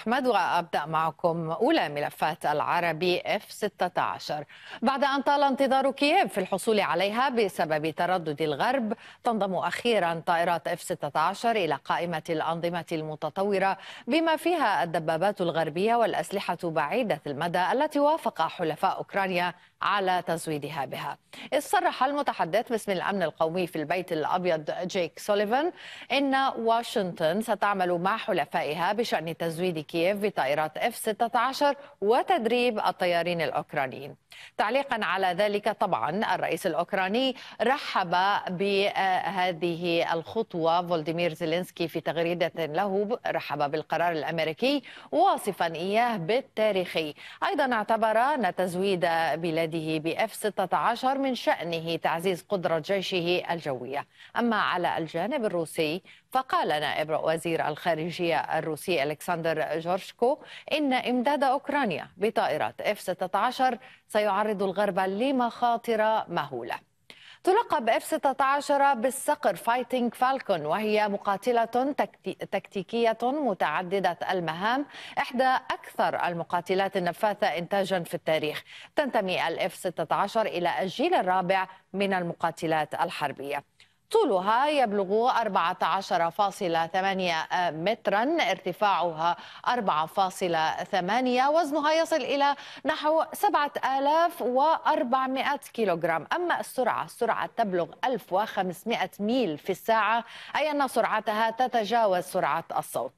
أحمد وأبدأ معكم أولى ملفات العربي F-16 بعد أن طال انتظار كييف في الحصول عليها بسبب تردد الغرب تنضم أخيرا طائرات F-16 إلى قائمة الأنظمة المتطورة بما فيها الدبابات الغربية والأسلحة بعيدة المدى التي وافق حلفاء أوكرانيا على تزويدها بها صرح المتحدث باسم الأمن القومي في البيت الأبيض جيك سوليفان إن واشنطن ستعمل مع حلفائها بشأن تزويد كييف بطائرات اف 16 وتدريب الطيارين الاوكرانيين. تعليقا على ذلك طبعا الرئيس الاوكراني رحب بهذه الخطوه فولديمير زيلينسكي في تغريده له رحب بالقرار الامريكي واصفا اياه بالتاريخي. ايضا اعتبر ان تزويد بلاده باف 16 من شانه تعزيز قدره جيشه الجويه. اما على الجانب الروسي فقال نائب وزير الخارجيه الروسي الكسندر جورشكو إن إمداد أوكرانيا بطائرات F-16 سيعرض الغرب لمخاطر مهولة تلقب اف 16 بالصقر فايتنج فالكون وهي مقاتلة تكتيكية متعددة المهام إحدى أكثر المقاتلات النفاثة إنتاجا في التاريخ تنتمي الاف 16 إلى الجيل الرابع من المقاتلات الحربية طولها يبلغ 14.8 مترا ارتفاعها 4.8 وزنها يصل إلى نحو 7400 كيلوغرام أما السرعة السرعة تبلغ 1500 ميل في الساعة أي أن سرعتها تتجاوز سرعة الصوت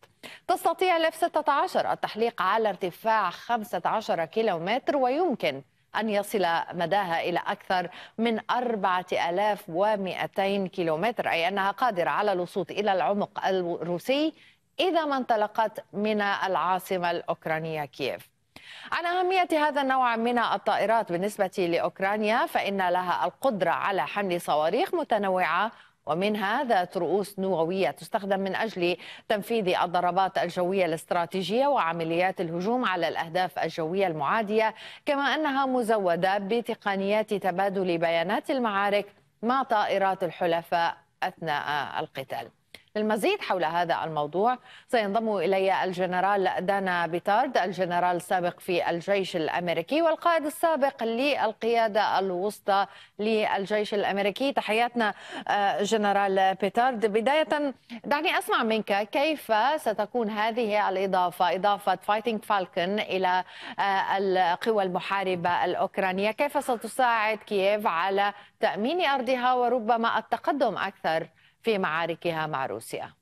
تستطيع الاف 16 التحليق على ارتفاع 15 كيلومتر ويمكن أن يصل مداها إلى أكثر من 4200 كيلومتر أي أنها قادرة على الوصول إلى العمق الروسي إذا ما انطلقت من العاصمة الأوكرانية كييف عن أهمية هذا النوع من الطائرات بالنسبة لأوكرانيا فإن لها القدرة على حمل صواريخ متنوعة ومنها ذات رؤوس نووية تستخدم من أجل تنفيذ الضربات الجوية الاستراتيجية وعمليات الهجوم على الأهداف الجوية المعادية كما أنها مزودة بتقنيات تبادل بيانات المعارك مع طائرات الحلفاء أثناء القتال للمزيد حول هذا الموضوع سينضم إلي الجنرال دانا بيتارد الجنرال السابق في الجيش الأمريكي والقائد السابق للقيادة الوسطى للجيش الأمريكي تحياتنا آه، جنرال بيتارد بداية دعني أسمع منك كيف ستكون هذه الإضافة إضافة فايتنج فالكن إلى آه، القوى المحاربة الأوكرانية كيف ستساعد كييف على تأمين أرضها وربما التقدم أكثر في معاركها مع روسيا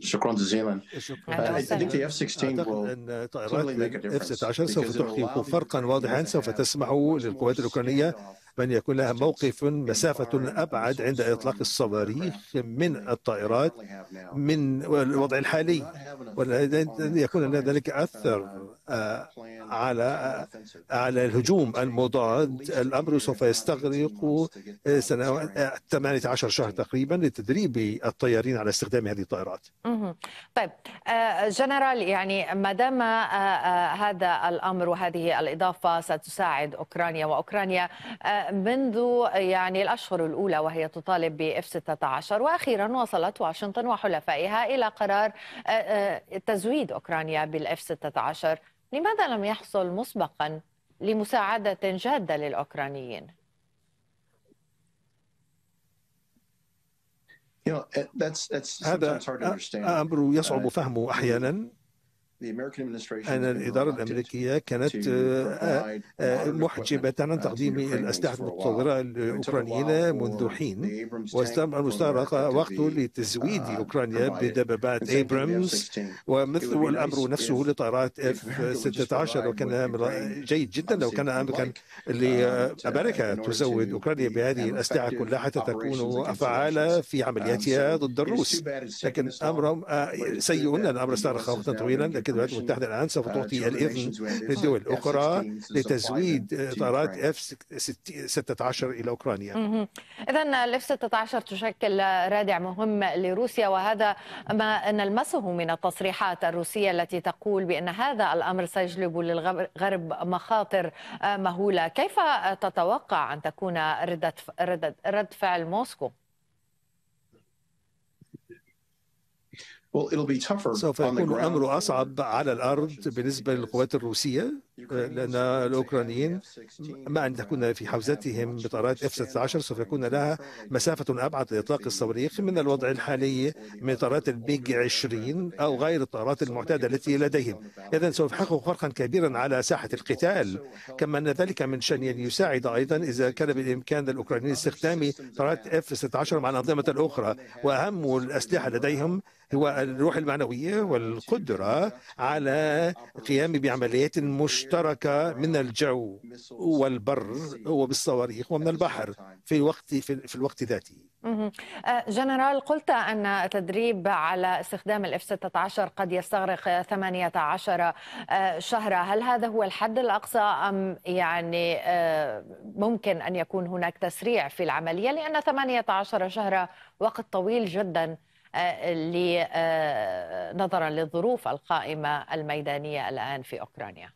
شكرا جزيلا اعتقد ان طائرات اف 16 سوف تحقق فرقا واضحا سوف تسمح للقوات الاوكرانيه بأن يكون لها موقف مسافة أبعد عند إطلاق الصواريخ من الطائرات من الوضع الحالي ولن يكون لنا ذلك أثر آه، على آه، على الهجوم المضاد الأمر سوف يستغرق سنوات 18 شهر تقريبا لتدريب الطيارين على استخدام هذه الطائرات طيب آه، جنرال يعني ما دام هذا الأمر وهذه الإضافة ستساعد أوكرانيا وأوكرانيا منذ يعني الأشهر الأولى وهي تطالب بإف 16 وأخيرا وصلت واشنطن وحلفائها إلى قرار آه، آه، تزويد أوكرانيا بالإف 16 لماذا لم يحصل مسبقا لمساعدة جادة للأوكرانيين؟ هذا أمر يصعب uh, فهمه أحيانا أن الإدارة الأمريكية كانت آه، آه، آه، محجبة عن uh, تقديم الأسلحة المتطورة الأوكرانيين منذ حين واستغرق وقته لتزويد uh, أوكرانيا بدبابات إبرامز ومثل الأمر نفسه لطائرات اف 16 وكان أمر جيد جدا لو كان uh, أمريكا لأمريكا تزود أوكرانيا بهذه الأسلحة كلها حتى تكون فعالة في um, عملياتها ضد الروس لكن أمر سيء أن الأمر استغرق وقتا طويلا الولايات المتحدة الآن سوف uh, تعطي الإذن للدول الأخرى لتزويد طائرات اف 16 إلى أوكرانيا إذا الاف 16 تشكل رادع مهم لروسيا وهذا ما نلمسه من التصريحات الروسية التي تقول بأن هذا الأمر سيجلب للغرب مخاطر مهولة كيف تتوقع أن تكون ردة رد فعل موسكو؟ سوف يكون الأمر أصعب على الأرض بالنسبة للقوات الروسية لأن الأوكرانيين مع أن تكون في حوزتهم بطارات اف 16 سوف يكون لها مسافة أبعد لإطلاق الصواريخ من الوضع الحالي من طائرات البيج 20 أو غير الطائرات المعتادة التي لديهم إذا سوف يحقق فرقا كبيرا على ساحة القتال كما أن ذلك من شأن أن يساعد أيضا إذا كان بالإمكان الأوكرانيين استخدام طائرات اف 16 مع الأنظمة الأخرى وأهم الأسلحة لديهم هو الروح المعنوية والقدرة على القيام بعمليات مش مشتركة من الجو والبر وبالصواريخ ومن البحر في وقت في الوقت ذاته آه، جنرال قلت أن تدريب على استخدام الاف 16 قد يستغرق 18 آه، شهرا هل هذا هو الحد الأقصى أم يعني آه، ممكن أن يكون هناك تسريع في العملية لأن 18 شهرا وقت طويل جدا نظرا للظروف القائمة الميدانية الآن في أوكرانيا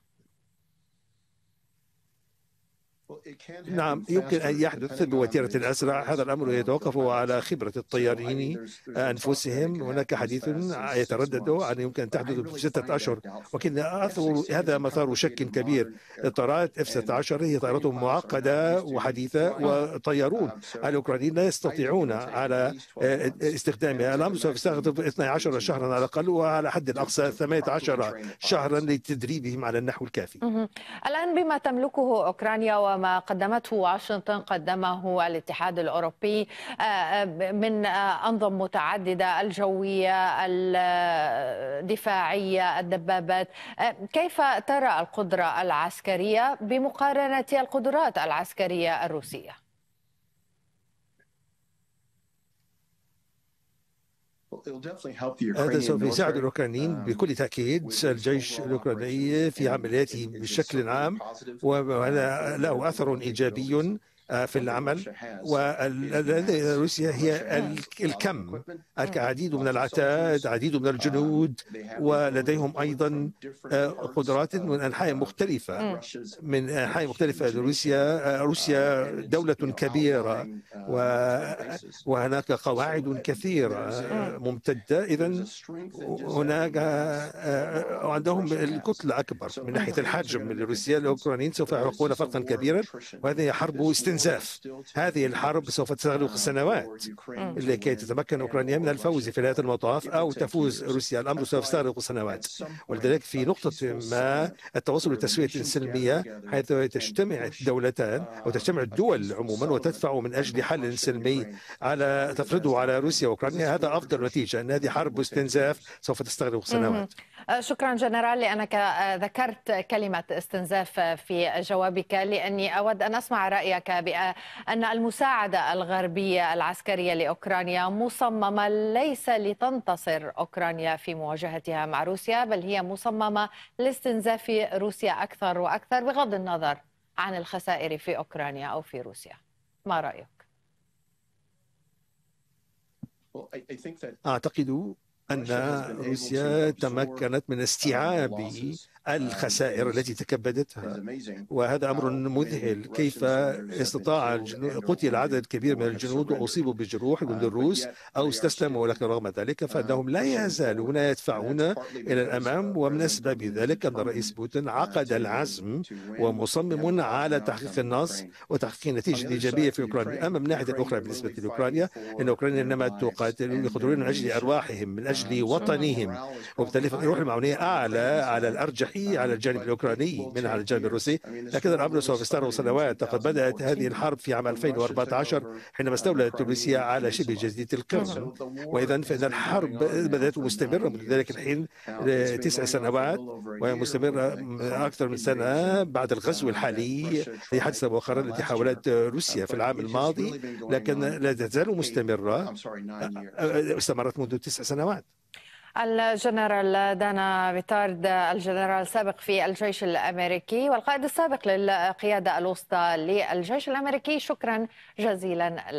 نعم يمكن أن يحدث بوتيرة أسرع هذا الأمر يتوقف على خبرة الطيارين أنفسهم هناك حديث يتردد عن يمكن أن تحدث في ستة أشهر ولكن هذا مثار شك كبير طائرات اف 16 هي طائرات معقدة وحديثة وطيارون um, الأوكرانيين لا يستطيعون على آه، آه، استخدامها الأمر سوف يستخدم 12 شهرا على الأقل وعلى حد الأقصى 18 شهرا لتدريبهم على النحو الكافي الآن بما تملكه أوكرانيا وما وما قدمته واشنطن قدمه الاتحاد الأوروبي آه، آه، من آه، أنظم متعددة الجوية الدفاعية الدبابات كيف ترى القدرة العسكرية بمقارنة القدرات العسكرية الروسية؟ هذا سوف يساعد الاوكرانيين um, بكل تاكيد الجيش الاوكراني في عملياته بشكل عام وهذا له اثر ايجابي في العمل والذي روسيا هي الكم العديد من العتاد العديد من الجنود ولديهم أيضا آه، قدرات من أنحاء مختلفة من أنحاء مختلفة لروسيا آه، روسيا دولة كبيرة وهناك قواعد كثيرة ممتدة إذا هناك آه، عندهم الكتلة أكبر من ناحية الحجم لروسيا الأوكرانيين سوف يعرقون فرقا كبيرا وهذه حرب استنزاف الأنزاف هذه الحرب سوف تستغرق سنوات لكي تتمكن أوكرانيا من الفوز في نهاية المطاف أو تفوز روسيا الأمر سوف يستغرق سنوات ولذلك في نقطة ما التوصل لتسوية سلمية حيث تجتمع الدولتان أو تجتمع الدول عموما وتدفع من أجل حل سلمي على تفرضه على روسيا وأوكرانيا هذا أفضل نتيجة أن هذه حرب استنزاف سوف تستغرق سنوات آه، شكرا جنرال لأنك آه، ذكرت كلمة استنزاف آه، في جوابك لأني أود أن أسمع رأيك بأن المساعدة الغربية العسكرية لأوكرانيا مصممة ليس لتنتصر أوكرانيا في مواجهتها مع روسيا بل هي مصممة لاستنزاف روسيا أكثر وأكثر بغض النظر عن الخسائر في أوكرانيا أو في روسيا ما رأيك؟ أعتقد أن روسيا تمكنت من استيعاب الخسائر التي تكبدتها وهذا أمر مذهل كيف استطاع قتل عدد كبير من الجنود وأصيبوا بجروح من الروس أو استسلموا ولكن رغم ذلك فإنهم لا يزالون يدفعون إلى الأمام ومن أسباب ذلك أن الرئيس بوتين عقد العزم ومصمم على تحقيق النص وتحقيق نتيجة إيجابية في أوكرانيا أما من الناحية الأخرى بالنسبة لأوكرانيا أن أوكرانيا إنما تقاتل يقدرون من أجل أرواحهم من أجل وطنهم وبالتالي الروح المعونيه أعلى على الأرجح الحقيقي على الجانب الأوكراني من على الجانب الروسي لكن الأمر سوف يستغرق سنوات لقد بدأت هذه الحرب في عام 2014 حينما استولت روسيا على شبه جزيرة القرم وإذا فإن الحرب بدأت مستمرة منذ ذلك الحين تسع سنوات وهي مستمرة أكثر من سنة بعد الغزو الحالي الذي حدث مؤخرا التي حاولت روسيا في العام الماضي لكن لا تزال مستمرة استمرت منذ تسع سنوات الجنرال دانا بيتارد الجنرال السابق في الجيش الامريكي والقائد السابق للقياده الوسطى للجيش الامريكي شكرا جزيلا